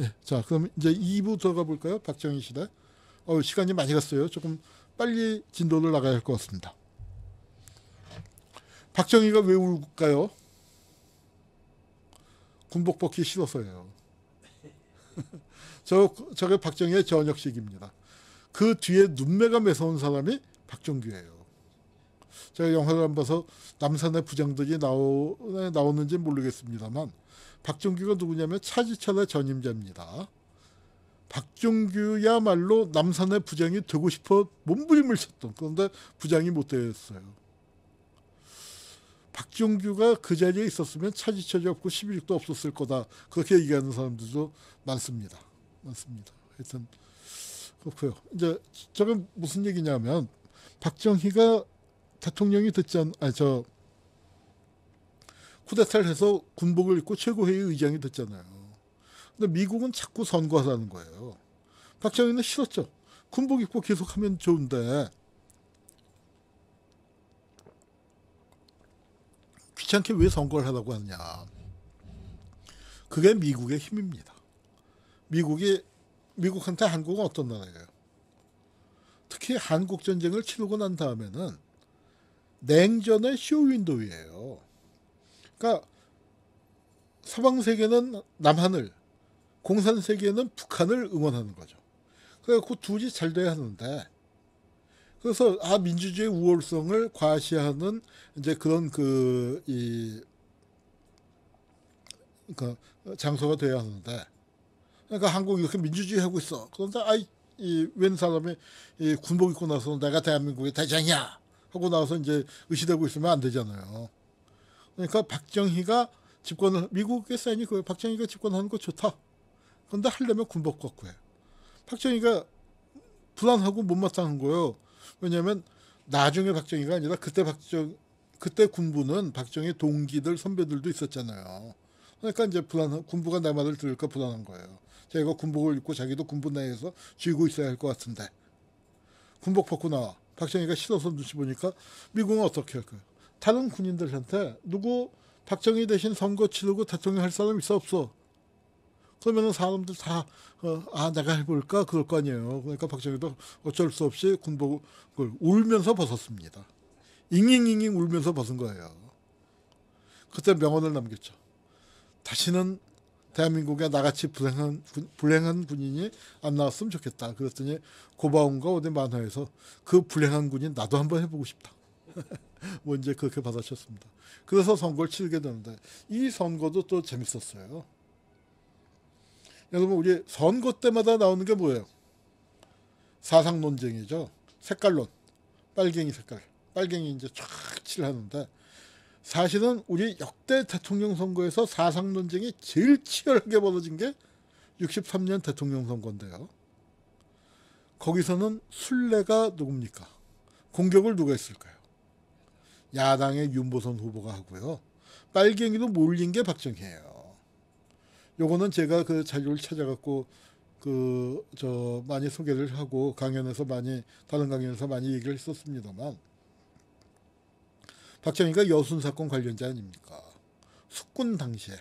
예, 자 그럼 이제 2부 들어가 볼까요? 박정희 시대. 어, 시간이 많이 갔어요. 조금 빨리 진도를 나가야 할 것 같습니다. 박정희가 왜 울까요? 군복 벗기 싫어서요. 저, 저게 박정희의 전역식입니다. 그 뒤에 눈매가 매서운 사람이 박정규예요. 제가 영화를 안 봐서 남산의 부장들이 나오, 나오는지 모르겠습니다만 박종규가 누구냐면 차지철의 전임자입니다. 박종규야말로 남산의 부장이 되고 싶어 몸부림을 쳤던 그런데 부장이 못 되었어요. 박종규가 그 자리에 있었으면 차지철이 없고 11도 없었을 거다. 그렇게 얘기하는 사람들도 많습니다. 많습니다. 하여튼 그렇고요. 이제 저건 무슨 얘기냐면 박정희가 대통령이 듣지 않, 아저 쿠데타를 해서 군복을 입고 최고회의 의장이 됐잖아요. 근데 미국은 자꾸 선거하자는 거예요. 박정희는 싫었죠. 군복 입고 계속하면 좋은데 귀찮게 왜 선거를 하라고 하느냐. 그게 미국의 힘입니다. 미국이 미국한테 한국은 어떤 나라예요? 특히 한국 전쟁을 치르고 난 다음에는 냉전의 쇼윈도우예요. 그러니까 서방 세계는 남한을, 공산 세계는 북한을 응원하는 거죠. 그래서 그 둘이 잘 돼야 하는데 그래서 아 민주주의 우월성을 과시하는 이제 그런 그이 그 장소가 돼야 하는데 그러니까 한국 이렇게 민주주의 하고 있어. 그런데 아이 이웬 사람이 이 군복 입고 나서 내가 대한민국의 대장이야 하고 나서 이제 의시되고 있으면 안 되잖아요. 그러니까 박정희가 집권을 미국의 사인이 그 박정희가 집권하는 거 좋다. 그런데 하려면 군복 걷고 해. 박정희가 불안하고 못마땅한 거예요. 왜냐하면 나중에 박정희가 아니라 그때 박정 그때 군부는 박정희 동기들 선배들도 있었잖아요. 그러니까 이제 불안한 군부가 내 말을 들을까 불안한 거예요. 자기가 군복을 입고 자기도 군부 내에서 쥐고 있어야 할 것 같은데 군복 벗고 나와 박정희가 싫어서 눈치 보니까 미국은 어떻게 할까요? 다른 군인들한테 누구 박정희 대신 선거 치르고 대통령 할 사람 있어 없어? 그러면은 사람들 다, 어, 아, 내가 해볼까? 그럴 거 아니에요. 그러니까 박정희도 어쩔 수 없이 군복을 울면서 벗었습니다. 잉잉잉잉 울면서 벗은 거예요. 그때 명언을 남겼죠. 다시는 대한민국에 나같이 불행한, 군, 불행한 군인이 안 나왔으면 좋겠다. 그랬더니 고바운과 어디 만화에서 그 불행한 군인 나도 한번 해보고 싶다. 뭐 이제 그렇게 받아쳤습니다. 그래서 선거를 치르게 되는데 이 선거도 또 재밌었어요. 여러분 우리 선거 때마다 나오는 게 뭐예요? 사상 논쟁이죠. 색깔론. 빨갱이 색깔. 빨갱이 이제 촥 칠하는데 사실은 우리 역대 대통령 선거에서 사상 논쟁이 제일 치열하게 벌어진 게 63년 대통령 선거인데요. 거기서는 순례가 누굽니까? 공격을 누가 했을까요? 야당의 윤보선 후보가 하고요. 빨갱이로 몰린 게 박정희예요. 요거는 제가 그 자료를 찾아갖고 그 저 많이 소개를 하고 강연에서 많이 다른 강연에서 많이 얘기를 했었습니다만 박정희가 여순 사건 관련자 아닙니까? 숙군 당시에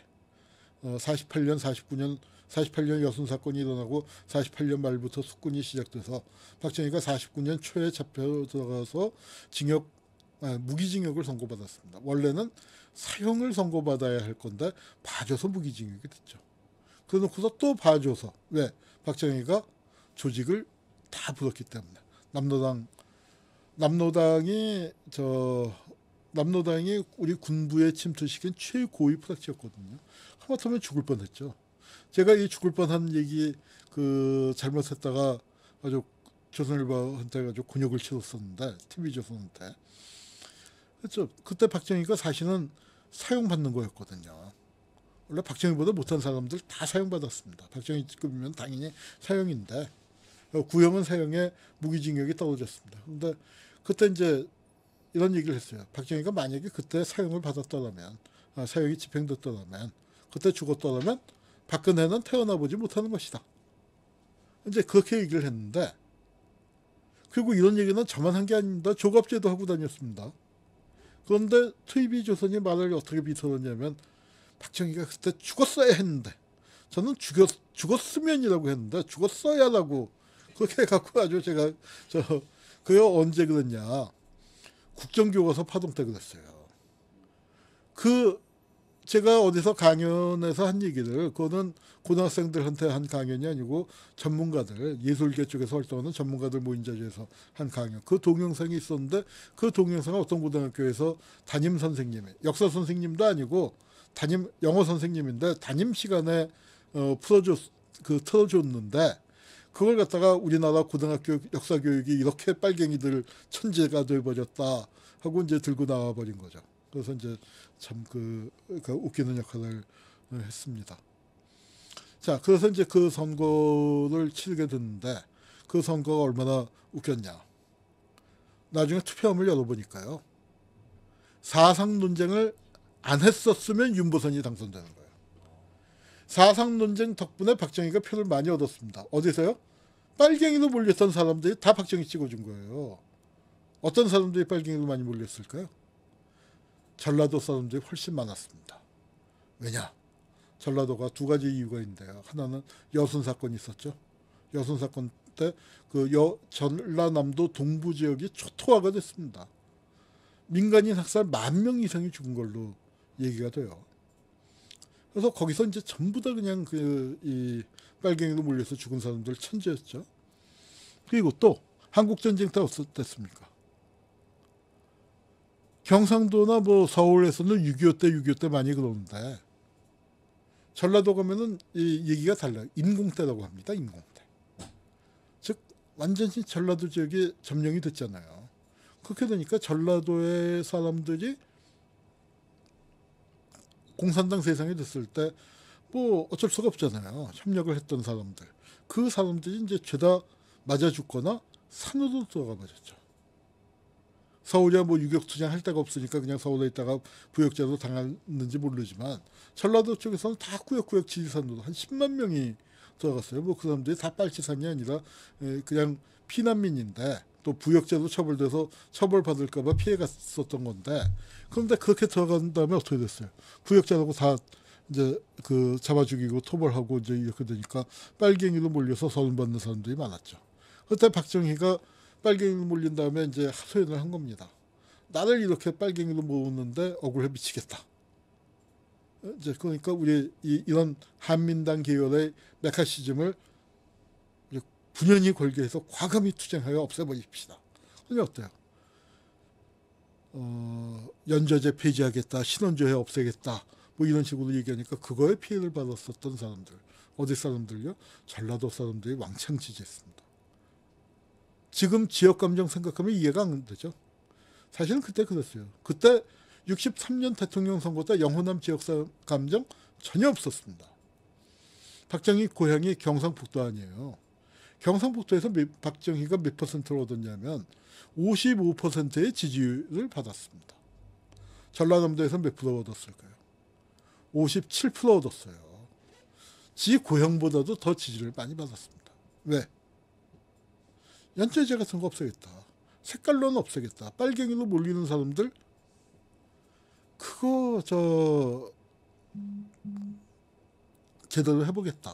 48년, 49년, 48년 여순 사건이 일어나고 48년 말부터 숙군이 시작돼서 박정희가 49년 초에 잡혀 들어가서 징역 아, 무기징역을 선고받았습니다. 원래는 사형을 선고받아야 할 건데 봐줘서 무기징역이 됐죠. 그래놓고서 또 봐줘서 왜 박정희가 조직을 다 부쉈기 때문에 남노당 남노당이 저 남노당이 우리 군부에 침투시킨 최고위 프락치였거든요. 하마터면 죽을 뻔했죠. 제가 이 죽을 뻔한 얘기 그 잘못했다가 아주 조선일보한테 아주 곤욕을 치렀었는데 TV 조선한테 그렇죠. 그때 박정희가 사실은 사용받는 거였거든요. 원래 박정희보다 못한 사람들 다 사용받았습니다. 박정희급이면 당연히 사용인데 구형은 사형에 무기징역이 떨어졌습니다. 그런데 그때 이제 이런 얘기를 했어요. 박정희가 만약에 그때 사용을 받았더라면 아, 사형이 집행됐더라면 그때 죽었더라면 박근혜는 태어나보지 못하는 것이다. 이제 그렇게 얘기를 했는데 그리고 이런 얘기는 저만 한 게 아닙니다. 조갑제도 하고 다녔습니다. 그런데 TV 조선이 말을 어떻게 비틀었냐면 박정희가 그때 죽었어야 했는데 저는 죽였, 죽었으면이라고 했는데 죽었어야라고 그렇게 해 갖고 아주 제가 저 그거 언제 그랬냐 국정교과서 파동 때 그랬어요. 그 제가 어디서 강연에서 한 얘기를 그거는 고등학생들한테 한 강연이 아니고 전문가들 예술계 쪽에서 활동하는 전문가들 모인자리에서한 강연 그 동영상이 있었는데 그 동영상은 어떤 고등학교에서 담임 선생님이 역사 선생님도 아니고 담임 영어 선생님인데 담임 시간에 어, 풀어줬 그 틀어줬는데 그걸 갖다가 우리나라 고등학교 역사 교육이 이렇게 빨갱이들 천재가 되어버렸다 하고 이제 들고 나와 버린 거죠. 그래서 이제 참그 그러니까 웃기는 역할을 했습니다. 자, 그래서 이제 그 선거를 치르게 됐는데 그 선거가 얼마나 웃겼냐. 나중에 투표함을 열어보니까요. 사상 논쟁을 안 했었으면 윤보선이 당선되는 거예요. 사상 논쟁 덕분에 박정희가 표를 많이 얻었습니다. 어디서요? 빨갱이로 몰렸던 사람들이 다 박정희 찍어준 거예요. 어떤 사람들이 빨갱이로 많이 몰렸을까요? 전라도 사람들이 훨씬 많았습니다. 왜냐? 전라도가 두 가지 이유가 있는데요. 하나는 여순 사건이 있었죠. 여순 사건 때그 전라남도 동부 지역이 초토화가 됐습니다. 민간인 학살 만 명 이상이 죽은 걸로 얘기가 돼요. 그래서 거기서 이제 전부 다 그냥 그 이 빨갱이로 몰려서 죽은 사람들 천재였죠. 그리고 또 한국 전쟁 때 어땠습니까? 경상도나 뭐 서울에서는 6.25 때, 6.25 때 많이 그러는데 전라도 가면은 이 얘기가 달라요. 인공대라고 합니다. 인공대. 즉 완전히 전라도 지역이 점령이 됐잖아요. 그렇게 되니까 전라도의 사람들이 공산당 세상이 됐을 때 뭐 어쩔 수가 없잖아요. 협력을 했던 사람들. 그 사람들이 이제 죄다 맞아 죽거나 산으로 들어가 버렸죠. 서울이야 뭐 유격투쟁 할 데가 없으니까 그냥 서울에 있다가 부역제도 당했는지 모르지만 전라도 쪽에서는 다 꾸역꾸역 지지산으로 한 10만 명이 들어갔어요. 뭐 그 사람들이 다 빨치산이 아니라 그냥 피난민인데 또 부역제도 처벌돼서 처벌받을까봐 피해갔었던 건데 그런데 그렇게 들어간 다음에 어떻게 됐어요? 부역자도고다 이제 그 잡아 죽이고 토벌하고 이제 이렇게 되니까 빨갱이로 몰려서 서른받는 사람들이 많았죠. 그때 박정희가 빨갱이를 몰린 다음에 이제 하 소연을 한 겁니다. 나를 이렇게 빨갱이로 모으는데 억울해 미치겠다. 이제 그러니까 우리 이, 런 한민당 계열의 메카시즘을 분연히 걸게 해서 과감히 투쟁하여 없애버립시다. 그게 어때요? 어, 연좌제 폐지하겠다, 신원조회 없애겠다, 뭐 이런 식으로 얘기하니까 그거에 피해를 받았었던 사람들, 어디 사람들요? 전라도 사람들이 왕창 지지했습니다. 지금 지역 감정 생각하면 이해가 안 되죠. 사실은 그때 그랬어요. 그때 63년 대통령 선거 때 영호남 지역 감정 전혀 없었습니다. 박정희 고향이 경상북도 아니에요. 경상북도에서 박정희가 몇 퍼센트를 얻었냐면 55%의 지지율을 받았습니다. 전라남도에서 몇 프로 얻었을까요? 57% 얻었어요. 지 고향보다도 더 지지를 많이 받았습니다. 왜? 연체제 같은 거 없애겠다. 색깔론 없애겠다. 빨갱이로 몰리는 사람들 그거 저 제대로 해보겠다.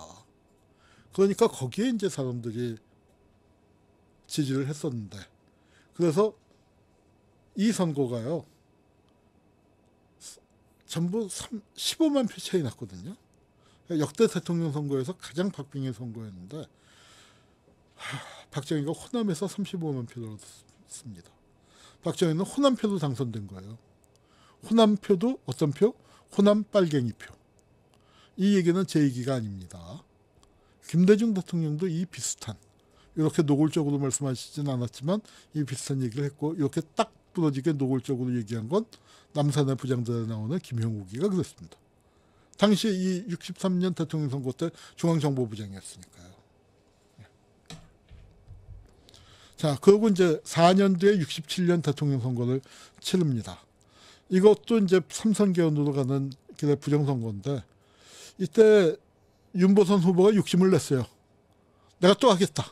그러니까 거기에 이제 사람들이 지지를 했었는데 그래서 이 선거가요. 전부 3, 15만 표 차이 났거든요. 역대 대통령 선거에서 가장 박빙의 선거였는데 박정희가 호남에서 35만 표를 얻었습니다. 박정희는 호남표도 당선된 거예요. 호남표도 어떤 표? 호남 빨갱이 표. 이 얘기는 제 얘기가 아닙니다. 김대중 대통령도 이 비슷한 이렇게 노골적으로 말씀하시진 않았지만 이 비슷한 얘기를 했고 이렇게 딱 부러지게 노골적으로 얘기한 건 남산의 부장자에 나오는 김형욱이가 그랬습니다. 당시 이 63년 대통령 선거 때 중앙정보부장이었으니까요. 자, 그리고 이제 4년 뒤에 67년 대통령 선거를 치릅니다. 이것도 이제 삼선 개헌으로 가는 길의 부정선거인데 이때 윤보선 후보가 욕심을 냈어요. 내가 또 하겠다.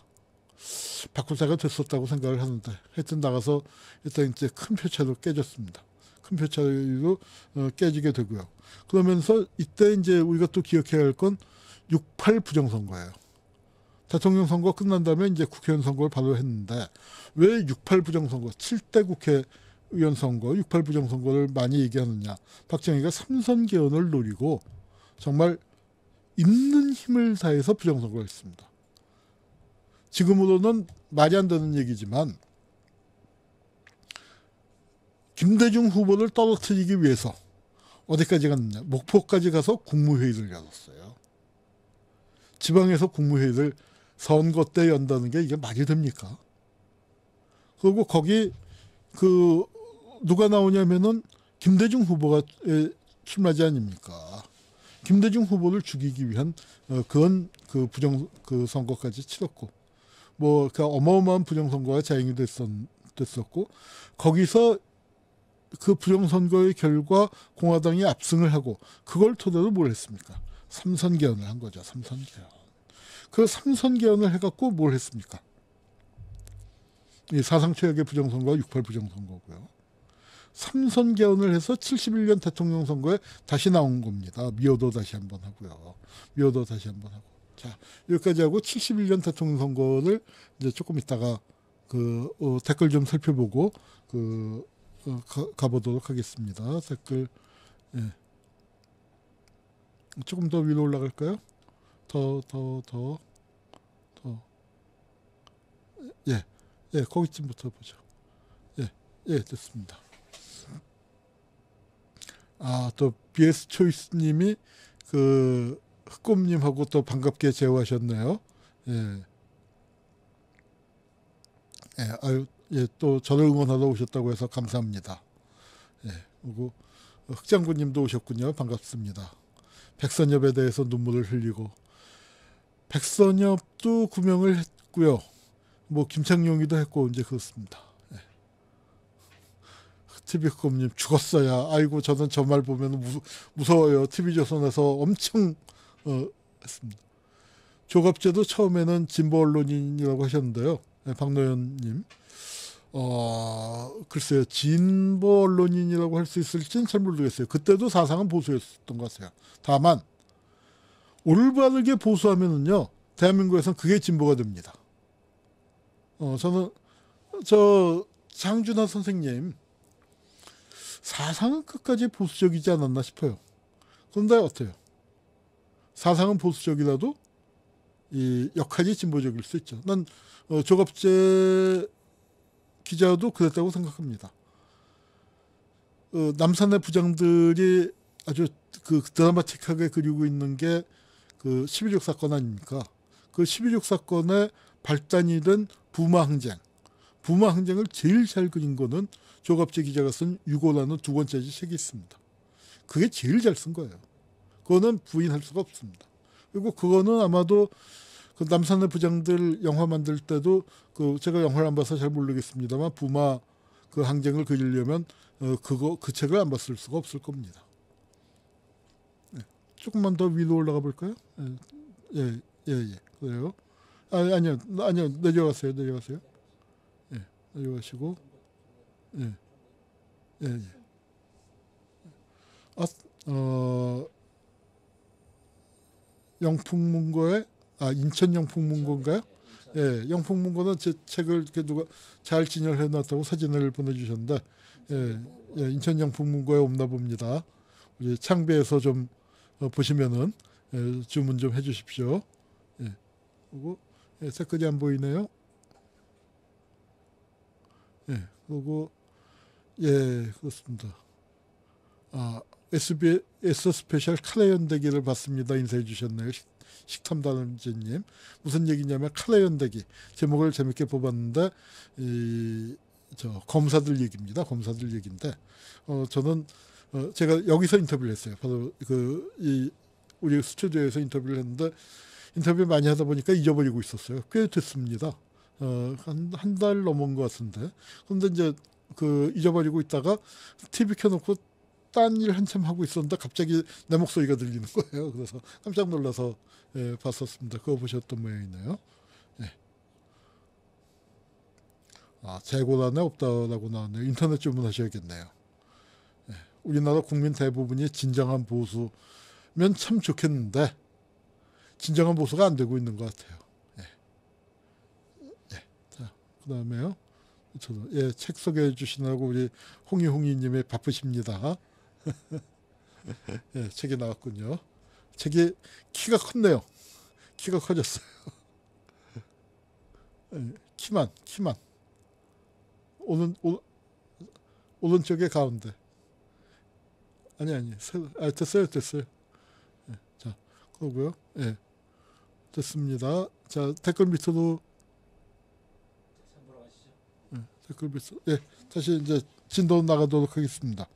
바꿀 때가 됐었다고 생각을 하는데 하여튼 나가서 일단 이제 큰 표차로 깨졌습니다. 큰 표차로 어, 깨지게 되고요. 그러면서 이때 이제 우리가 또 기억해야 할 건 68 부정선거예요. 대통령 선거 끝난 다음에 이제 국회의원 선거를 바로 했는데 왜 68부정 선거, 7대 국회의원 선거, 68부정 선거를 많이 얘기하느냐. 박정희가 삼선 개헌을 노리고 정말 있는 힘을 다해서 부정 선거를 했습니다. 지금으로는 말이 안 되는 얘기지만 김대중 후보를 떨어뜨리기 위해서 어디까지 갔느냐. 목포까지 가서 국무회의를 열었어요. 지방에서 국무회의를 선거 때 연다는 게 이게 말이 됩니까? 그리고 거기 그 누가 나오냐면은 김대중 후보가 출마지 아닙니까? 김대중 후보를 죽이기 위한 어, 그런 그 부정 그 선거까지 치렀고 뭐그 어마어마한 부정 선거가 자행이 됐었고 거기서 그 부정 선거의 결과 공화당이 압승을 하고 그걸 토대로 뭘 했습니까? 삼선 개헌을 한 거죠. 삼선 개헌. 그 삼선 개헌을 해갖고 뭘 했습니까? 이 사상 최악의 부정선거, 68 부정선거고요. 삼선 개헌을 해서 71년 대통령 선거에 다시 나온 겁니다. 미워도 다시 한번 하고요. 미워도 다시 한번 하고. 자, 여기까지 하고 71년 대통령 선거를 이제 조금 있다가 그 어, 댓글 좀 살펴보고 그 어, 가, 보도록 하겠습니다. 댓글 예. 조금 더 위로 올라갈까요? 더 더, 더. 예, 예, 거기쯤부터 보죠. 예, 예, 됐습니다. 아, 또 BS 초이스님이 그 흑곰님하고 또 반갑게 제어하셨네요. 예. 예, 아유, 예, 또 저를 응원하러 오셨다고 해서 감사합니다. 예, 그리고 흑장군님도 오셨군요. 반갑습니다. 백선엽에 대해서 눈물을 흘리고 백선엽도 구명을 했고요. 뭐 김창룡이도 했고 이제 그렇습니다. 네. 예. TV급님 죽었어야 아이고 저는 저 말 보면 무서워요. TV조선에서 엄청 어, 했습니다. 조갑제도 처음에는 진보 언론인이라고 하셨는데요. 네, 박노현님. 어, 글쎄요. 진보 언론인이라고 할 수 있을지는 잘 모르겠어요. 그때도 사상은 보수였던 것 같아요. 다만 올바르게 보수하면은요. 대한민국에서는 그게 진보가 됩니다. 어, 저는 저 장준하 선생님 사상은 끝까지 보수적이지 않았나 싶어요. 그런데 어때요? 사상은 보수적이라도 이 역할이 진보적일 수 있죠. 난 어, 조갑재 기자도 그랬다고 생각합니다. 어, 남산의 부장들이 아주 그 드라마틱하게 그리고 있는 게 그12.6 사건 아닙니까? 그12.6 사건의 발단이 된 부마 항쟁. 부마 항쟁을 제일 잘 그린 거는 조갑재 기자가 쓴 유고라는 두 번째 책이 있습니다. 그게 제일 잘 쓴 거예요. 그거는 부인할 수가 없습니다. 그리고 그거는 아마도 그 남산의 부장들 영화 만들 때도 그 제가 영화를 안 봐서 잘 모르겠습니다만 부마 그 항쟁을 그리려면 어 그거 그 책을 안 봤을 수가 없을 겁니다. 네. 조금만 더 위로 올라가 볼까요? 네. 예, 예, 예. 그래요. 아니, 아니요, 아니요, 내려갔어요, 내려갔어요. 예, 내려가시고, 예, 예, 예. 아, 어, 영풍문고에, 아, 인천 영풍문고인가요? 예, 영풍문고는 제 책을 이렇게 누가 잘 진열해 놨다고 사진을 보내주셨는데, 예, 예, 인천 영풍문고에 옴나 봅니다. 우리 창배에서 좀 어, 보시면은 예, 주문 좀 해주십시오. 예, 그리고 예, 색깔이 안 보이네요. 예, 그리고 예, 그렇습니다. 아, SBS 스페셜 카레연 대기를 봤습니다. 인사해 주셨네요. 식탐단원님 무슨 얘기냐면 카레연 대기. 제목을 재밌게 뽑았는데 이, 저 검사들 얘기입니다. 검사들 얘기인데 어, 저는 어, 제가 여기서 인터뷰를 했어요. 바로 그이 우리 스튜디오에서 인터뷰를 했는데 인터뷰 많이 하다 보니까 잊어버리고 있었어요. 꽤 됐습니다. 어, 한, 한 달 넘은 것 같은데. 근데 이제 그 잊어버리고 있다가 TV 켜놓고 딴 일 한참 하고 있었는데 갑자기 내 목소리가 들리는 거예요. 그래서 깜짝 놀라서 예, 봤었습니다. 그거 보셨던 모양이네요. 예. 아, 재고란에 없다라고 나왔네요. 인터넷 주문하셔야겠네요. 예. 우리나라 국민 대부분이 진정한 보수면 참 좋겠는데 진정한 보수가 안 되고 있는 것 같아요. 예. 예. 자, 그 다음에요. 저도, 예, 책 소개해 주시느라고 우리 홍이홍이님의 바쁘십니다. 예, 책이 나왔군요. 책이 키가 컸네요. 키가 커졌어요. 예, 키만, 키만. 오른, 오, 오른쪽에 가운데. 아니, 아니. 세, 아, 됐어요, 됐어요. 예, 자, 그러고요. 예. 됐습니다. 자 댓글 밑으로 네, 댓글 밑으로 예 다시 이제 진도 나가도록 하겠습니다.